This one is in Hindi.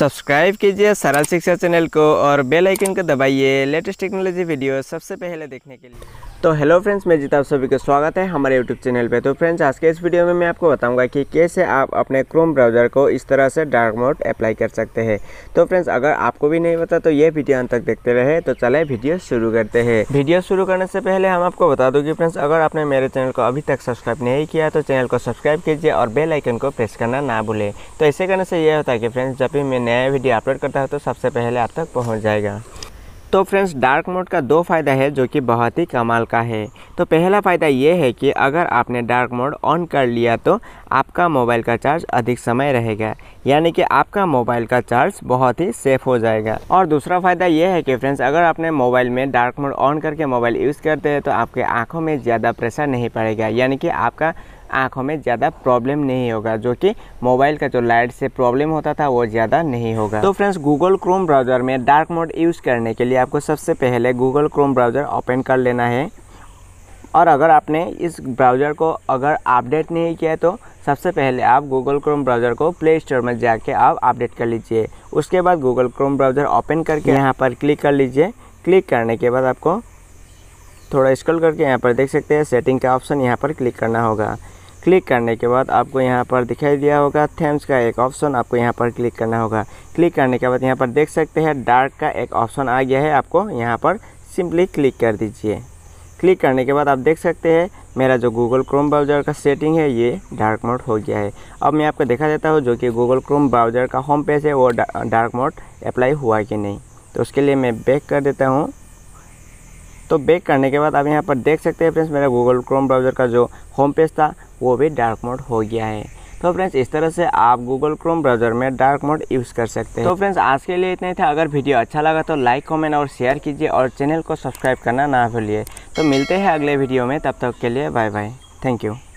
सब्सक्राइब कीजिए सरल शिक्षा चैनल को और बेल आइकन को दबाइए लेटेस्ट टेक्नोलॉजी वीडियो सबसे पहले देखने के लिए तो हेलो फ्रेंड्स मैं जीता आप सभी का स्वागत है हमारे यूट्यूब चैनल पे तो फ्रेंड्स आज के इस वीडियो में मैं आपको बताऊंगा कि कैसे आप अपने क्रोम ब्राउज़र को इस तरह से डार्क मोड अप्लाई कर सकते हैं तो फ्रेंड्स अगर आपको भी नहीं पता तो ये वीडियो अंत तक देखते रहे तो चले वीडियो शुरू करते हैं वीडियो शुरू करने से पहले हम आपको बता दूँ कि फ्रेंड्स अगर आपने मेरे चैनल को अभी तक सब्सक्राइब नहीं किया तो चैनल को सब्सक्राइब कीजिए और बेलाइकन को प्रेस करना ना भूलें तो ऐसे करने से यह होता है कि फ्रेंड्स जब भी मैंने नया वीडियो अपलोड करता है तो सबसे पहले आप तक पहुँच जाएगा तो फ्रेंड्स डार्क मोड का दो फ़ायदा है जो कि बहुत ही कमाल का है तो पहला फ़ायदा ये है कि अगर आपने डार्क मोड ऑन कर लिया तो आपका मोबाइल का चार्ज अधिक समय रहेगा यानी कि आपका मोबाइल का चार्ज बहुत ही सेफ हो जाएगा और दूसरा फ़ायदा यह है कि फ्रेंड्स अगर आपने मोबाइल में डार्क मोड ऑन करके मोबाइल यूज़ करते हैं तो आपके आँखों में ज़्यादा प्रेशर नहीं पड़ेगा यानी कि आपका आँखों में ज़्यादा प्रॉब्लम नहीं होगा जो कि मोबाइल का जो लाइट से प्रॉब्लम होता था वो ज़्यादा नहीं होगा तो फ्रेंड्स गूगल क्रोम ब्राउज़र में डार्क मोड यूज़ करने के लिए आपको सबसे पहले गूगल क्रोम ब्राउज़र ओपन कर लेना है और अगर आपने इस ब्राउज़र को अगर अपडेट नहीं किया तो सबसे पहले आप गूगल क्रोम ब्राउज़र को प्ले स्टोर में जाके आप अपडेट कर लीजिए उसके बाद गूगल क्रोम ब्राउज़र ओपन करके यहाँ पर क्लिक कर लीजिए क्लिक करने के बाद आपको थोड़ा स्क्रॉल करके यहाँ पर देख सकते हैं सेटिंग का ऑप्शन यहाँ पर क्लिक करना होगा क्लिक करने के बाद आपको यहाँ पर दिखाई दिया होगा थेम्स का एक ऑप्शन आपको यहाँ पर क्लिक करना होगा क्लिक करने के बाद यहाँ पर देख सकते हैं डार्क का एक ऑप्शन आ गया है आपको यहाँ पर सिंपली क्लिक कर दीजिए क्लिक करने के बाद आप देख सकते हैं मेरा जो गूगल क्रोम ब्राउज़र का सेटिंग है ये डार्क मोड हो गया है अब मैं आपको दिखा देता हूँ जो कि गूगल क्रोम ब्राउज़र का होम पेज है वो डार्क मोड अप्लाई हुआ कि नहीं तो उसके लिए मैं बैक कर देता हूँ तो बैक करने के बाद आप यहाँ पर देख सकते हैं फ्रेंड्स मेरा गूगल क्रोम ब्राउज़र का जो होम पेज था वो भी डार्क मोड हो गया है तो फ्रेंड्स इस तरह से आप गूगल क्रोम ब्राउजर में डार्क मोड यूज़ कर सकते हैं तो फ्रेंड्स आज के लिए इतना ही था अगर वीडियो अच्छा लगा तो लाइक कमेंट और शेयर कीजिए और चैनल को सब्सक्राइब करना ना भूलिए तो मिलते हैं अगले वीडियो में तब तक के लिए बाय बाय थैंक यू